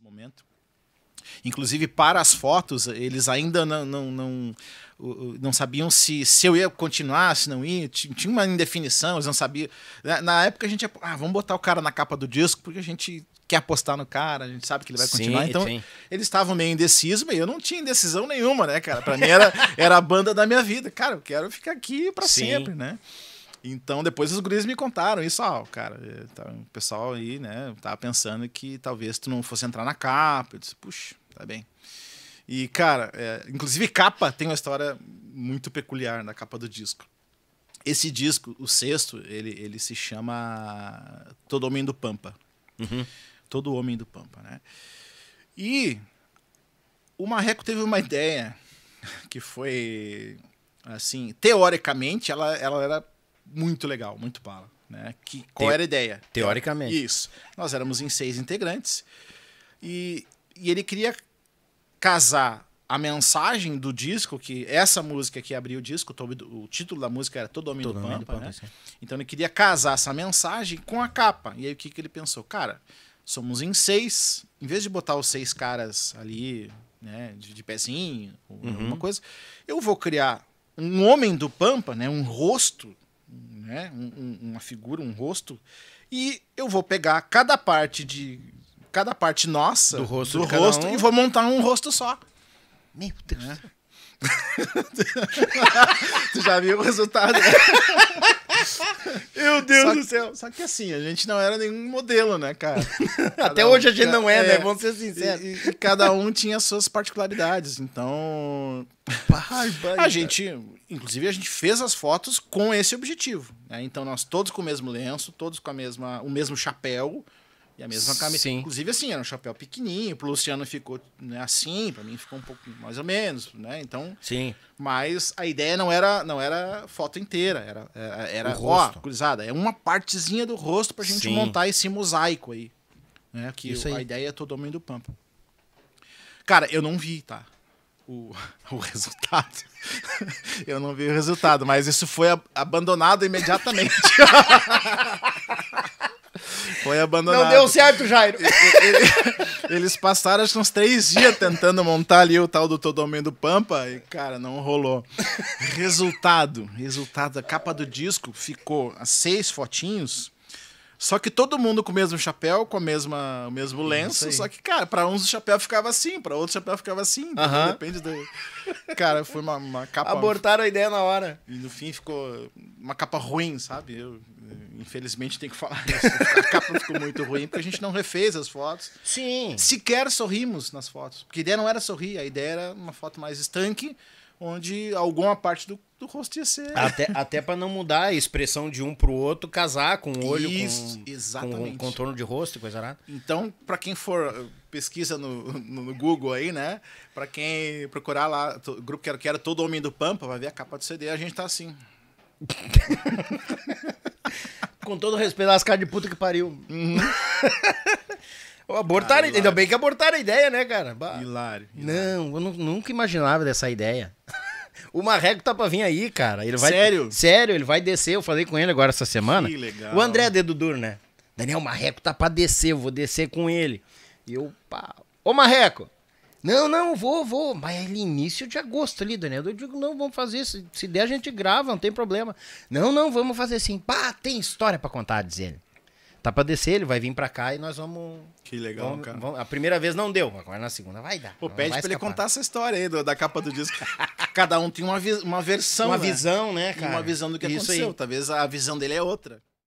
nesse momento. Inclusive, para as fotos, eles ainda não, não, não, não, sabiam se, se eu ia continuar, se não ia. Tinha uma indefinição, eles não sabiam. Na época, a gente ia, ah, vamos botar o cara na capa do disco, porque a gente quer apostar no cara, a gente sabe que ele vai continuar. Sim, então, sim. eles estavam meio indecisos, mas eu não tinha indecisão nenhuma, né, cara? Para mim, era, era a banda da minha vida. Cara, eu quero ficar aqui para sempre, né? Então, depois os guris me contaram isso, ó, cara, é, tá, o pessoal aí, né, tava pensando que talvez tu não fosse entrar na capa. Eu disse, puxa, tá bem. E, cara, é, inclusive capa tem uma história muito peculiar na capa do disco. Esse disco, o sexto, ele, ele se chama Todo Homem do Pampa. Uhum. Todo Homem do Pampa, né? E o Marreco teve uma ideia que foi, assim, teoricamente, ela, ela era muito legal, muito bala Né? Que, qual Te... era a ideia? Teoricamente. É, isso. Nós éramos em seis integrantes e, e ele queria casar a mensagem do disco, que essa música que abriu o disco, o, título da música era Todo Homem Todo do Pampa, do Pampa né? Então ele queria casar essa mensagem com a capa. E aí o que, que ele pensou? Cara, somos em seis, em vez de botar os seis caras ali, né, de, de pezinho, uhum. alguma coisa, eu vou criar um homem do Pampa, né, um rosto né, um, um, uma figura, um rosto, e eu vou pegar cada parte de cada parte nossa do rosto, do rosto um. e vou montar um rosto só. Meu Deus. É. tu já viu o resultado? Meu Deus só, do céu. Só que assim, a gente não era nenhum modelo, né, cara? Até um, hoje a gente não é, né? é, né? Vamos ser sinceros. E, e cada um tinha suas particularidades. Então. a gente, inclusive, a gente fez as fotos com esse objetivo. Né? Então, nós todos com o mesmo lenço, todos com a mesma, o mesmo chapéu, e a mesma camisa. Sim. Inclusive, assim, era um chapéu pequenininho. Pro Luciano ficou né, assim, para mim ficou um pouco mais ou menos, né? Então. Sim. Mas a ideia não era não era foto inteira, era. era, rosto, ó, cruzada, é uma partezinha do rosto pra gente Sim. montar esse mosaico aí. Né? Que Isso aí. a ideia é todo homem do Pampa. Cara, eu não vi, tá? O, o, resultado. eu não vi o resultado, mas isso foi ab abandonado imediatamente. Foi abandonado. Não deu certo, Jairo. Eles passaram acho, uns três dias tentando montar ali o tal do Todomé do Pampa e, cara, não rolou. Resultado, resultado, a capa do disco ficou a seis fotinhos. Só que todo mundo com o mesmo chapéu, com a mesma, o mesmo lenço. Só que, cara, para uns o chapéu ficava assim, para outros o chapéu ficava assim. Depende do. Cara, foi uma, uma capa. Abortaram a ideia na hora. E no fim ficou uma capa ruim, sabe? Eu, Infelizmente tem que falar isso. A capa ficou muito ruim porque a gente não refez as fotos. Sim. Sequer sorrimos nas fotos. Porque a ideia não era sorrir, a ideia era uma foto mais estanque, onde alguma parte do, do rosto ia ser. Até, até para não mudar a expressão de um pro outro, casar com o olho, isso, com, exatamente. com contorno de rosto e coisa arada. Então, para quem for uh, pesquisa no, no, Google aí, né? Para quem procurar lá, to, grupo Quero Quero, todo homem do Pampa, vai ver a capa do CD, a gente tá assim. com todo respeito às caras de puta que pariu. Uhum. abortaram, ah, ainda bem que abortaram a ideia, né, cara? Bah. Hilário, hilário. Não, eu nunca imaginava dessa ideia. O Marreco tá pra vir aí, cara. Ele vai, sério? Sério, ele vai descer. Eu falei com ele agora essa semana. Que legal. O André é Dedo Duro, né? Daniel Marreco tá pra descer, eu vou descer com ele. E eu, pá. Ô Marreco, não, não, vou, vou. Mas é início de agosto ali, Daniel. Eu digo, não, vamos fazer. Se, se der, a gente grava, não tem problema. Não, não, vamos fazer assim. Pá, tem história para contar, diz ele. Tá pra descer, ele vai vir pra cá e nós vamos. Que legal, vamos, cara. Vamos, a primeira vez não deu, agora na segunda vai dar. Pô, pede pra escapar. ele contar essa história aí do, da capa do disco. Cada um tem uma, vi, uma versão. Uma né? visão, né, cara? Uma visão do que Isso aconteceu. Aí. Talvez a visão dele é outra.